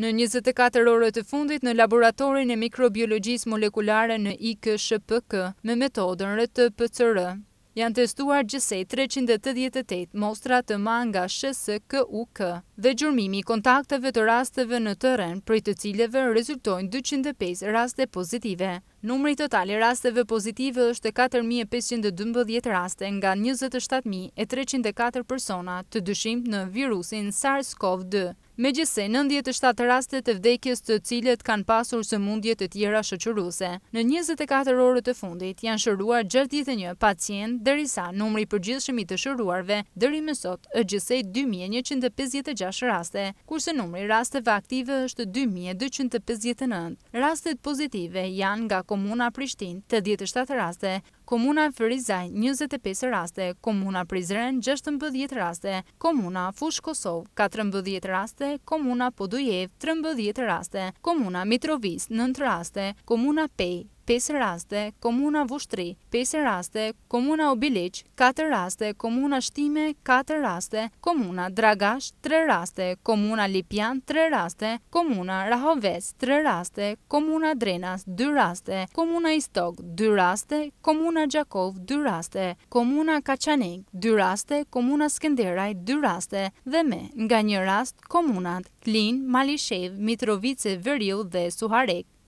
Në 24 orët e fundit në laboratorin e mikrobiologjisë molekulare në IKSHPK me metodën PCR, Janë testuar gjësej 388 mostra të manga SHSKUK dhe gjurmimi kontakteve të rasteve në tëren, prej të cileve rezultojnë 205 raste pozitive. Numri total i rasteve pozitive është 4512 raste nga 27304 persona të dyshim në virusin SARS-CoV-2, me gjese 97 rastet e vdekjes të cilet kanë pasur së mundjet e tjera shëqëruse. Në 24 orët e fundit janë shëruar 61 një pacient, dërisa numri për gjithë shëmi të shëruarve dëri me sot e gjese 2156 raste, kurse numri rasteve aktive është 2259. Rastet pozitive janë nga Komuna Prishtin 87 raste, Komuna Ferizaj 25 raste, Komuna Prizren 16 raste, Komuna Fush Kosov 14 raste, Komuna Podujev 13 raste, Komuna Mitrovis 9 raste, Komuna Pej 5 raste, Komuna Vushtri, 5 raste, Komuna Obilic, 4 raste, Komuna Shtime, 4 raste, Komuna Dragash, 3 raste, Komuna Lipjan, 3 raste, Komuna Rahoves, 3 raste, Komuna Drenas, 2 raste, Komuna Istok, 2 raste, Komuna Gjakov, 2 raste, Komuna Kaçanik, 2 raste, Komuna Skenderaj, 2 raste, dhe me nga një rast, Komunat Klin, Malishev, Mitrovice, Vërjo dhe Suharek.